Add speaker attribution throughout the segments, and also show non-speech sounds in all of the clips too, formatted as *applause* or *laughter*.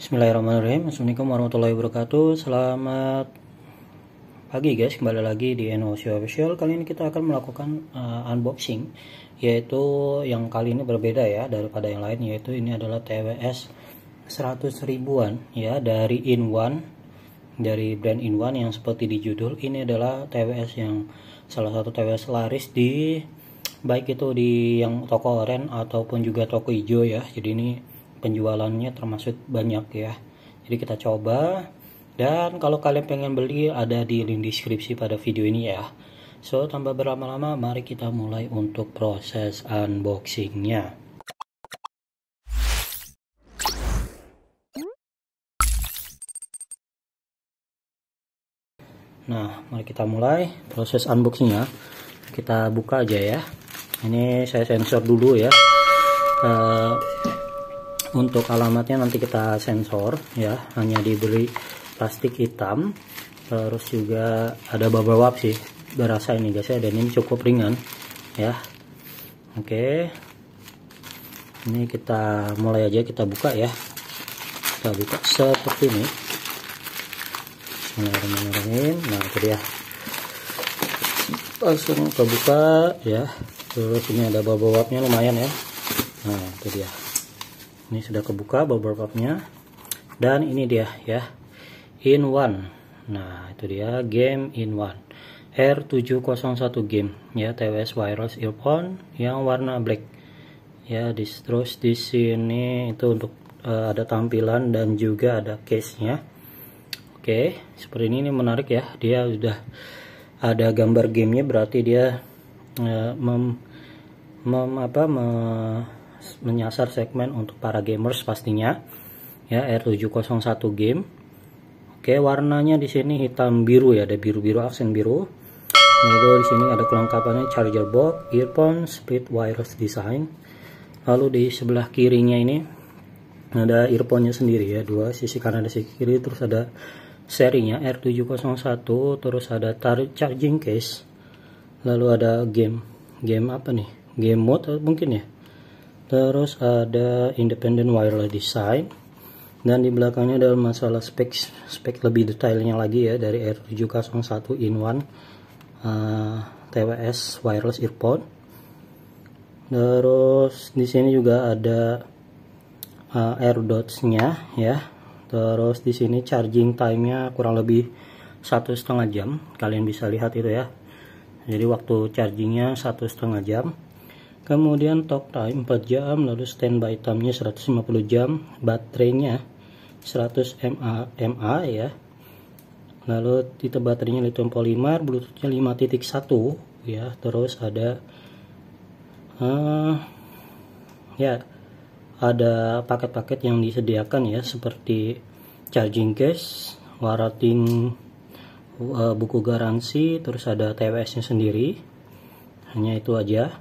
Speaker 1: Bismillahirrahmanirrahim Assalamualaikum warahmatullahi wabarakatuh Selamat pagi guys Kembali lagi di NOC Official Kali ini kita akan melakukan uh, unboxing Yaitu yang kali ini berbeda ya Daripada yang lain Yaitu ini adalah TWS 100 ribuan ya Dari In One Dari brand In One yang seperti di judul Ini adalah TWS yang Salah satu TWS laris di Baik itu di yang toko oranye Ataupun juga toko hijau ya Jadi ini penjualannya termasuk banyak ya jadi kita coba dan kalau kalian pengen beli ada di link deskripsi pada video ini ya so tanpa berlama-lama mari kita mulai untuk proses unboxingnya Nah, mari kita mulai proses unboxingnya. Kita buka aja ya. Ini saya sensor dulu ya. Uh, untuk alamatnya nanti kita sensor ya hanya diberi plastik hitam terus juga ada bubble wrap sih berasa ini guys ya dan ini cukup ringan ya oke ini kita mulai aja kita buka ya kita buka seperti ini Bismillahirrahmanirrahim nah itu dia langsung kebuka ya terus ini ada bubble wrapnya lumayan ya nah itu dia ini sudah kebuka bubble popnya dan ini dia ya in one nah itu dia game in one R701 game ya TWS wireless earphone yang warna black ya Distros terus di sini itu untuk uh, ada tampilan dan juga ada case nya oke okay, seperti ini ini menarik ya dia sudah ada gambar gamenya berarti dia uh, mem, mem apa me, menyasar segmen untuk para gamers pastinya ya R701 game oke warnanya di sini hitam biru ya ada biru-biru aksen biru lalu di sini ada kelengkapannya charger box earphone split wireless design lalu di sebelah kirinya ini ada earphone-nya sendiri ya dua sisi kanan dan sisi kiri terus ada serinya R701 terus ada charging case lalu ada game game apa nih game mode mungkin ya terus ada independent wireless design dan di belakangnya ada masalah spek spek lebih detailnya lagi ya dari R701 in 1 uh, eh, TWS wireless earphone terus di sini juga ada uh, air dots-nya ya terus di sini charging time-nya kurang lebih satu setengah jam kalian bisa lihat itu ya jadi waktu chargingnya satu setengah jam kemudian talk time 4 jam lalu standby time-nya 150 jam baterainya 100 mAh mA ya lalu tipe baterainya lithium polymer bluetoothnya 5.1 ya terus ada uh, ya ada paket-paket yang disediakan ya seperti charging case warating uh, eh, buku garansi terus ada TWS nya sendiri hanya itu aja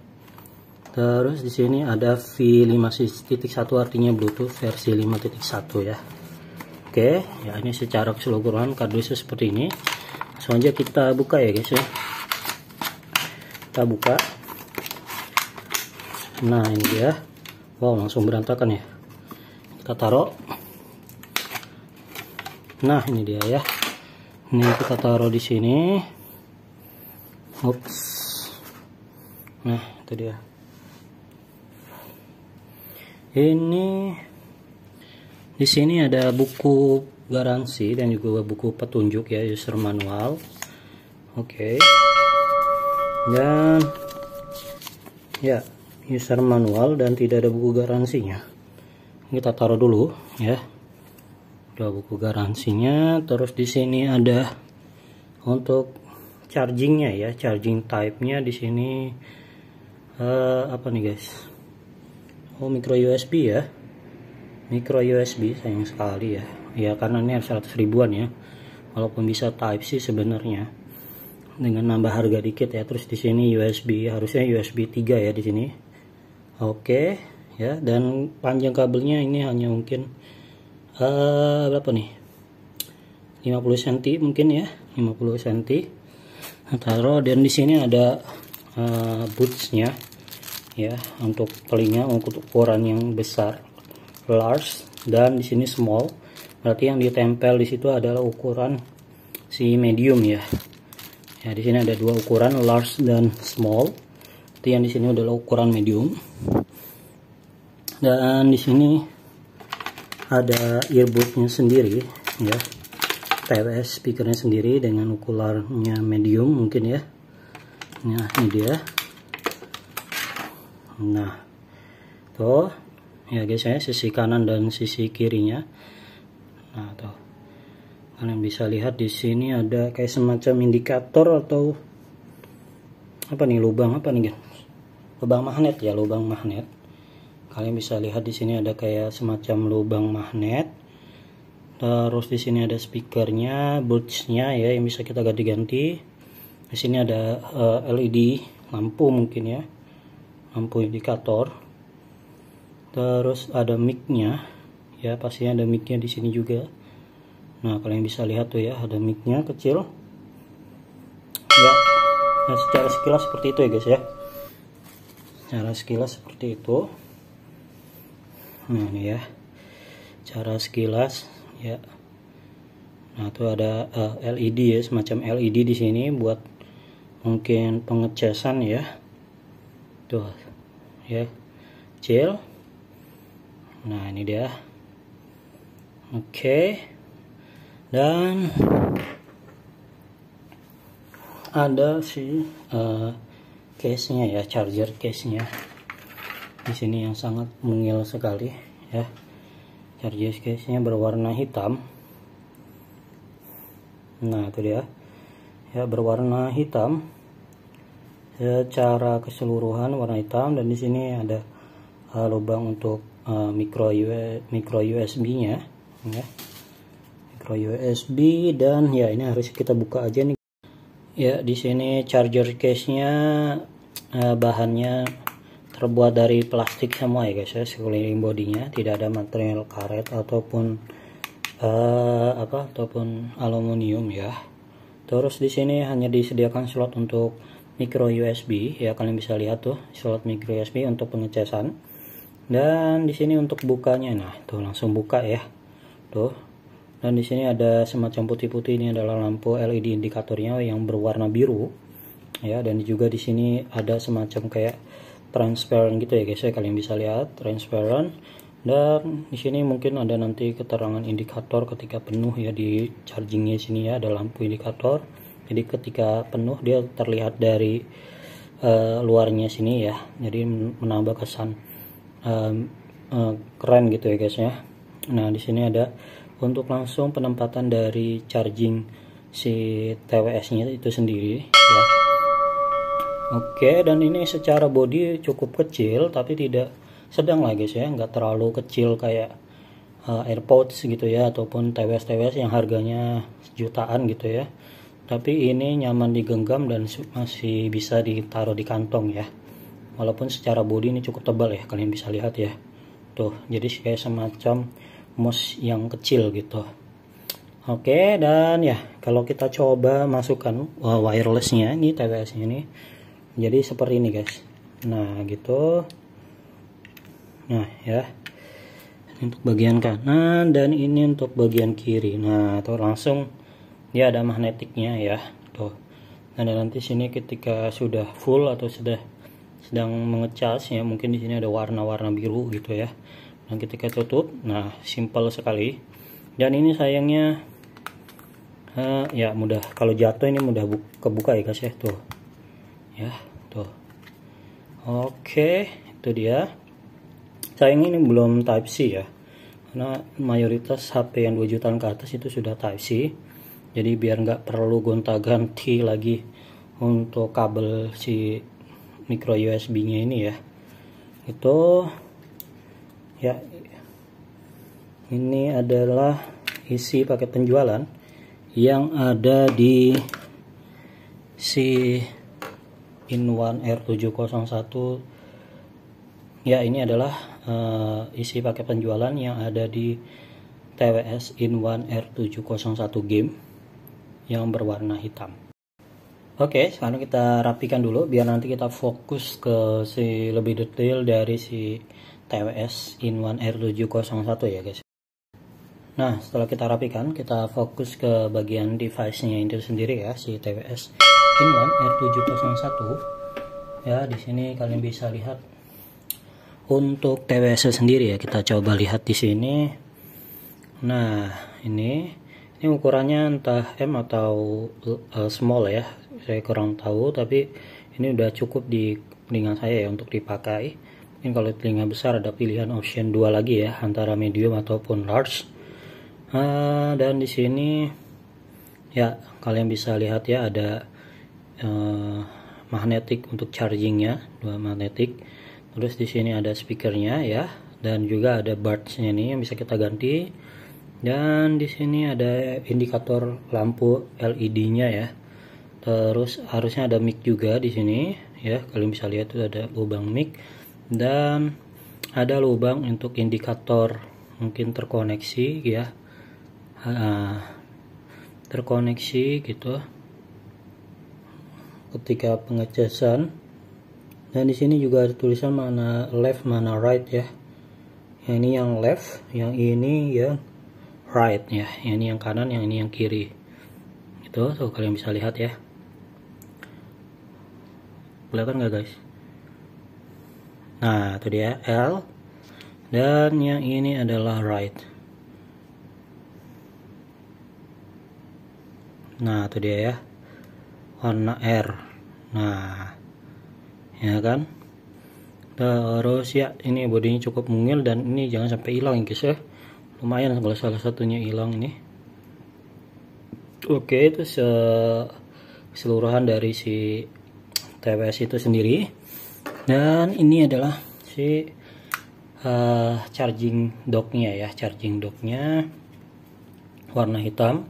Speaker 1: Terus di sini ada V5.1 artinya Bluetooth versi 5.1 ya. Oke, ya ini secara keseluruhan kardusnya seperti ini. Selanjutnya kita buka ya guys ya. Kita buka. Nah ini dia. Wow langsung berantakan ya. Kita taruh. Nah ini dia ya. Ini kita taruh di sini. Ups. Nah itu dia ini di sini ada buku garansi dan juga buku petunjuk ya user manual oke okay. dan ya user manual dan tidak ada buku garansinya kita taruh dulu ya dua buku garansinya terus di sini ada untuk chargingnya ya charging type nya di sini uh, apa nih guys oh micro USB ya micro USB sayang sekali ya ya karena ini 100 ribuan ya walaupun bisa type C sebenarnya dengan nambah harga dikit ya terus di sini USB harusnya USB 3 ya di sini oke ya dan panjang kabelnya ini hanya mungkin uh, berapa nih 50 cm mungkin ya 50 cm nah, taruh dan di sini ada uh, bootsnya ya untuk telinga untuk ukuran yang besar large dan di sini small berarti yang ditempel di situ adalah ukuran si medium ya ya di sini ada dua ukuran large dan small berarti yang di sini adalah ukuran medium dan di sini ada earbudnya sendiri ya TWS speakernya sendiri dengan ukurannya medium mungkin ya nah ini dia nah tuh ya guys ya sisi kanan dan sisi kirinya nah tuh kalian bisa lihat di sini ada kayak semacam indikator atau apa nih lubang apa nih guys lubang magnet ya lubang magnet kalian bisa lihat di sini ada kayak semacam lubang magnet terus di sini ada speakernya bootsnya ya yang bisa kita ganti-ganti di sini ada uh, eh, LED lampu mungkin ya lampu indikator terus ada micnya ya pastinya ada micnya di sini juga nah kalian bisa lihat tuh ya ada micnya kecil ya nah secara sekilas seperti itu ya guys ya Cara sekilas seperti itu nah ini ya cara sekilas ya nah itu ada uh, eh, LED ya semacam LED di sini buat mungkin pengecasan ya tuh ya kecil nah ini dia oke okay. dan ada si uh, eh, case nya ya charger case nya di sini yang sangat mungil sekali ya charger case nya berwarna hitam nah itu dia ya berwarna hitam secara ya, keseluruhan warna hitam dan di sini ada uh, lubang untuk uh, micro micro USB nya ya micro USB dan ya ini harus kita buka aja nih ya di sini charger case nya uh, eh, bahannya terbuat dari plastik semua ya guys ya sekeliling bodinya tidak ada material karet ataupun uh, apa ataupun aluminium ya terus di sini hanya disediakan slot untuk micro USB ya kalian bisa lihat tuh slot micro USB untuk pengecasan dan di sini untuk bukanya nah tuh langsung buka ya tuh dan di sini ada semacam putih-putih ini adalah lampu LED indikatornya yang berwarna biru ya dan juga di sini ada semacam kayak transparent gitu ya guys ya kalian bisa lihat transparent dan di sini mungkin ada nanti keterangan indikator ketika penuh ya di chargingnya sini ya ada lampu indikator jadi ketika penuh dia terlihat dari uh, luarnya sini ya jadi menambah kesan uh, uh, keren gitu ya guys ya nah di sini ada untuk langsung penempatan dari charging si TWS nya itu sendiri ya Oke dan ini secara body cukup kecil tapi tidak sedang lagi guys ya nggak terlalu kecil kayak uh, AirPods gitu ya ataupun TWS-TWS yang harganya jutaan gitu ya tapi ini nyaman digenggam dan masih bisa ditaruh di kantong ya walaupun secara bodi ini cukup tebal ya kalian bisa lihat ya tuh jadi kayak semacam mouse yang kecil gitu oke dan ya kalau kita coba masukkan eh, wirelessnya ini TWS ini jadi seperti ini guys nah gitu nah ya ini untuk bagian kanan dan ini untuk bagian kiri nah tuh langsung dia ada magnetiknya ya tuh nah dan nanti sini ketika sudah full atau sudah sedang mengecas ya mungkin di sini ada warna-warna biru gitu ya dan nah, ketika tutup nah simple sekali dan ini sayangnya uh, ya mudah kalau jatuh ini mudah kebuka ya guys ya tuh ya tuh oke itu dia sayang ini belum type C ya karena mayoritas HP yang 2 jutaan ke atas itu sudah type C jadi biar nggak perlu gonta-ganti lagi untuk kabel si micro USB nya ini ya itu ya ini adalah isi paket penjualan yang ada di si in one R701 ya ini adalah uh, isi paket penjualan yang ada di TWS in one R701 game yang berwarna hitam. Oke, sekarang kita rapikan dulu biar nanti kita fokus ke si lebih detail dari si TWS In1 R701 ya guys. Nah, setelah kita rapikan, kita fokus ke bagian device-nya itu sendiri ya, si TWS In1 R701. Ya, di sini kalian bisa lihat untuk TWS sendiri ya, kita coba lihat di sini. Nah, ini ini ukurannya entah M atau uh, small ya saya kurang tahu tapi ini udah cukup di telinga saya ya untuk dipakai mungkin kalau telinga besar ada pilihan option dua lagi ya antara medium ataupun large uh, dan di sini ya kalian bisa lihat ya ada uh, magnetik untuk chargingnya dua magnetik terus di sini ada speakernya ya dan juga ada buds nya nih yang bisa kita ganti dan di sini ada indikator lampu LED-nya ya terus harusnya ada mic juga di sini ya kalian bisa lihat itu ada lubang mic dan ada lubang untuk indikator mungkin terkoneksi ya ah, terkoneksi gitu ketika pengecasan dan di sini juga ada tulisan mana left mana right ya yang ini yang left yang ini yang right ya yang ini yang kanan yang ini yang kiri itu so kalian bisa lihat ya kelihatan nggak guys nah itu dia L dan yang ini adalah right nah itu dia ya warna R nah ya kan terus ya ini bodinya cukup mungil dan ini jangan sampai hilang guys ya lumayan kalau salah satunya hilang ini. oke itu se keseluruhan dari si TWS itu sendiri dan ini adalah si uh, charging docknya ya charging docknya warna hitam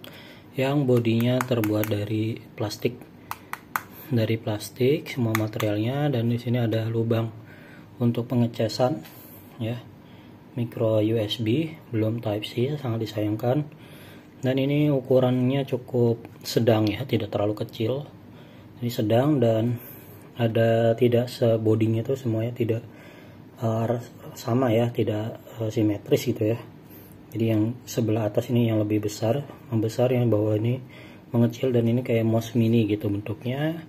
Speaker 1: yang bodinya terbuat dari plastik dari plastik semua materialnya dan di sini ada lubang untuk pengecasan ya micro USB belum Type C sangat disayangkan dan ini ukurannya cukup sedang ya tidak terlalu kecil ini sedang dan ada tidak sebodinya itu semuanya tidak uh, sama ya tidak uh, simetris gitu ya jadi yang sebelah atas ini yang lebih besar membesar yang bawah ini mengecil dan ini kayak mouse mini gitu bentuknya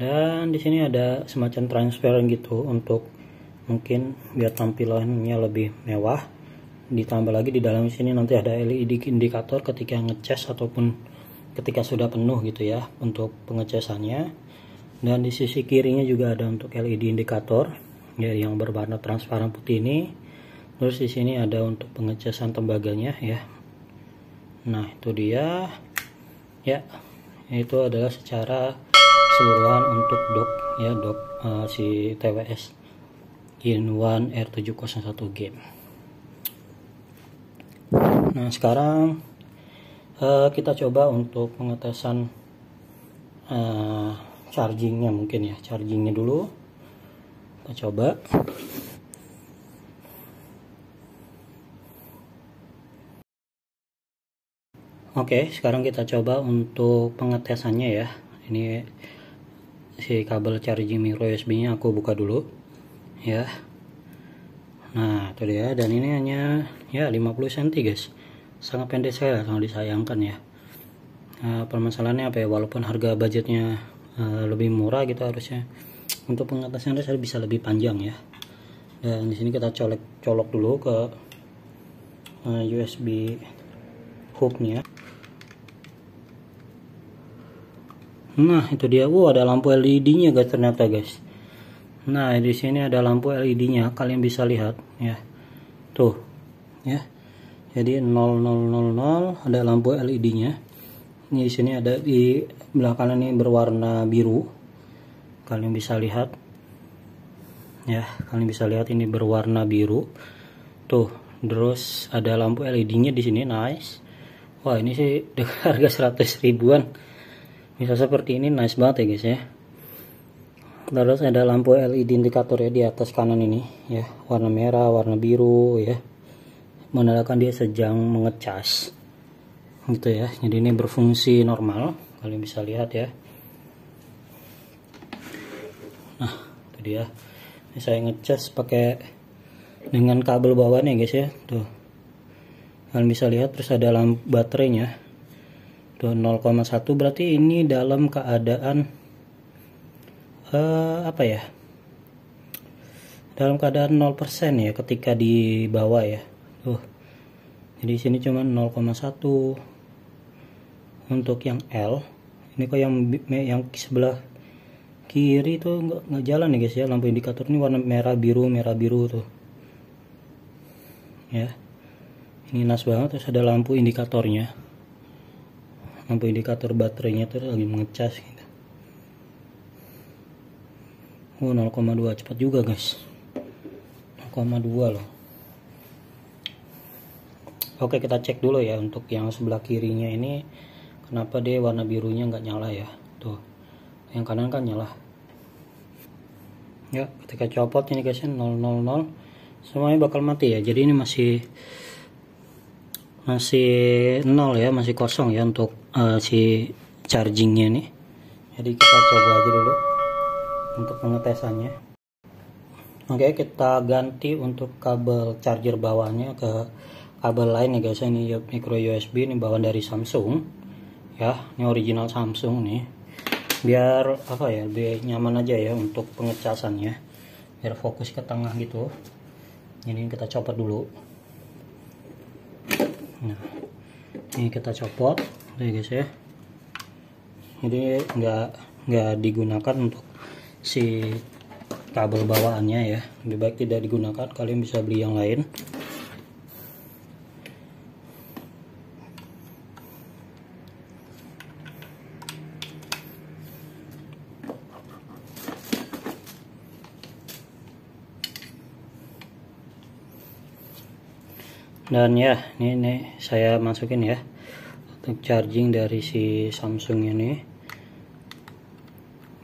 Speaker 1: dan di sini ada semacam transparan gitu untuk mungkin biar tampilannya lebih mewah ditambah lagi di dalam sini nanti ada LED indikator ketika ngecas ataupun ketika sudah penuh gitu ya untuk pengecasannya dan di sisi kirinya juga ada untuk LED indikator ya yang berwarna transparan putih ini terus di sini ada untuk pengecasan tembaganya ya nah itu dia ya itu adalah secara keseluruhan untuk dok ya dok uh, eh, si TWS in one R701 game nah sekarang uh, kita coba untuk pengetesan uh, chargingnya mungkin ya chargingnya dulu kita coba Oke, okay, sekarang kita coba untuk pengetesannya ya. Ini si kabel charging micro USB-nya aku buka dulu ya nah itu dia dan ini hanya ya 50 cm guys sangat pendek sekali sangat disayangkan ya nah, permasalahannya apa ya walaupun harga budgetnya uh, lebih murah gitu harusnya untuk pengatasannya saya bisa lebih panjang ya dan di sini kita colek colok dulu ke uh, eh, USB hooknya nah itu dia wow ada lampu LED nya guys ternyata guys Nah, di sini ada lampu LED-nya, kalian bisa lihat ya. Tuh. Ya. Jadi 0000 ada lampu LED-nya. Ini di sini ada di belakang ini berwarna biru. Kalian bisa lihat. Ya, kalian bisa lihat ini berwarna biru. Tuh, terus ada lampu LED-nya di sini, nice. Wah, ini sih dengan *laughs* harga 100 ribuan. Bisa seperti ini nice banget ya, guys ya terus ada lampu LED indikator ya di atas kanan ini ya warna merah warna biru ya menandakan dia sedang mengecas gitu ya jadi ini berfungsi normal kalian bisa lihat ya nah itu dia ini saya ngecas pakai dengan kabel bawahnya guys ya tuh kalian bisa lihat terus ada lampu baterainya tuh 0,1 berarti ini dalam keadaan uh, apa ya dalam keadaan 0% ya ketika di bawah ya tuh jadi sini cuma 0,1 untuk yang L ini kok yang yang sebelah kiri itu nggak nggak jalan ya guys ya lampu indikator ini warna merah biru merah biru tuh ya ini nas banget terus ada lampu indikatornya lampu indikator baterainya tuh lagi mengecas Oh 0,2 cepat juga guys 0,2 loh Oke kita cek dulu ya untuk yang sebelah kirinya ini kenapa deh warna birunya nggak nyala ya tuh yang kanan kan nyala ya ketika copot ini guys 000 ya, semuanya bakal mati ya jadi ini masih masih nol ya masih kosong ya untuk uh, si chargingnya nih jadi kita coba aja dulu untuk pengetesannya oke kita ganti untuk kabel charger bawahnya ke kabel lain ya guys ini micro USB ini bawaan dari Samsung ya ini original Samsung nih biar apa ya lebih nyaman aja ya untuk pengecasannya biar fokus ke tengah gitu ini kita copot dulu nah ini kita copot ya guys ya jadi nggak nggak digunakan untuk si kabel bawaannya ya lebih baik tidak digunakan kalian bisa beli yang lain dan ya ini, ini saya masukin ya untuk charging dari si Samsung ini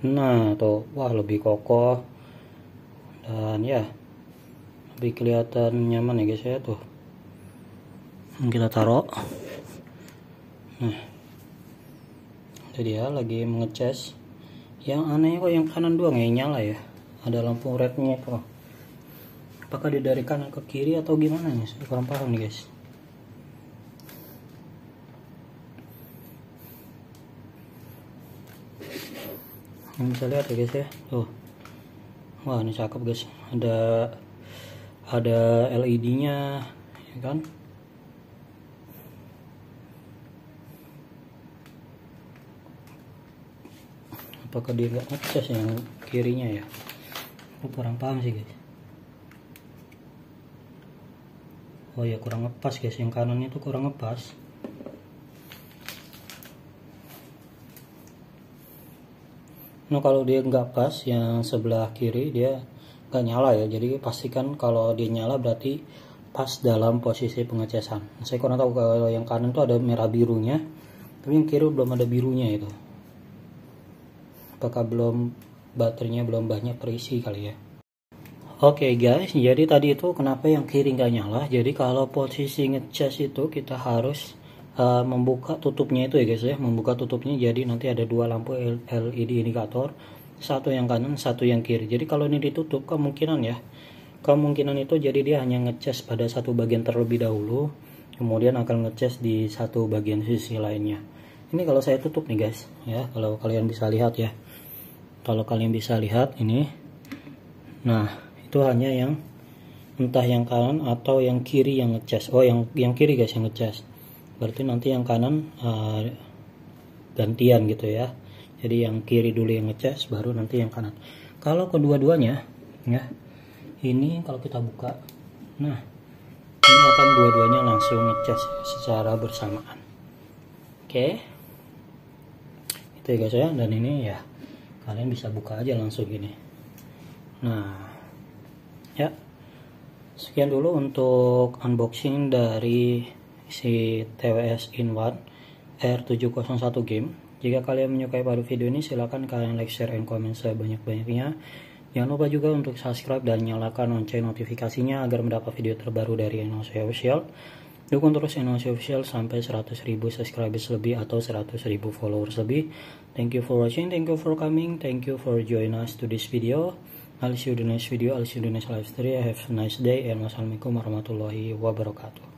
Speaker 1: nah tuh wah lebih kokoh dan ya lebih kelihatan nyaman ya guys ya tuh hmm, kita taruh nah jadi ya lagi mengecas yang anehnya kok yang kanan doang ya nyala ya ada lampu rednya kok apakah dia dari kanan ke kiri atau gimana nih kurang paham nih guys yang bisa lihat ya guys ya tuh wah ini cakep guys ada ada LED nya ya kan apakah dia nggak akses yang kirinya ya aku kurang paham sih guys oh ya kurang ngepas guys yang kanannya itu kurang ngepas nah kalau dia nggak pas yang sebelah kiri dia nggak nyala ya jadi pastikan kalau dia nyala berarti pas dalam posisi pengecasan saya kurang tahu kalau yang kanan tuh ada merah birunya tapi yang kiri belum ada birunya itu apakah belum baterainya belum banyak terisi kali ya Oke okay guys, jadi tadi itu kenapa yang kiri nggak nyala. Jadi kalau posisi ngecas itu kita harus Eh, membuka tutupnya itu ya guys ya membuka tutupnya jadi nanti ada dua lampu LED indikator satu yang kanan satu yang kiri jadi kalau ini ditutup kemungkinan ya kemungkinan itu jadi dia hanya ngecas pada satu bagian terlebih dahulu kemudian akan ngecas di satu bagian sisi lainnya ini kalau saya tutup nih guys ya kalau kalian bisa lihat ya kalau kalian bisa lihat ini nah itu hanya yang entah yang kanan atau yang kiri yang ngecas oh yang yang kiri guys yang ngecas berarti nanti yang kanan uh, gantian gitu ya jadi yang kiri dulu yang ngecas baru nanti yang kanan kalau kedua-duanya ya ini kalau kita buka nah ini akan dua-duanya langsung ngecas secara bersamaan oke okay. itu ya guys ya dan ini ya kalian bisa buka aja langsung gini nah ya sekian dulu untuk unboxing dari si TWS In One R701 game. Jika kalian menyukai pada video ini silahkan kalian like, share, and comment sebanyak-banyaknya. Jangan lupa juga untuk subscribe dan nyalakan lonceng notifikasinya agar mendapat video terbaru dari NOC Official. Dukung terus NOC Official sampai 100.000 subscribers lebih atau 100.000 followers lebih. Thank you for watching, thank you for coming, thank you for join us to this video. I'll see you the next video, I'll see you the next live stream. Have a nice day and wassalamualaikum warahmatullahi wabarakatuh.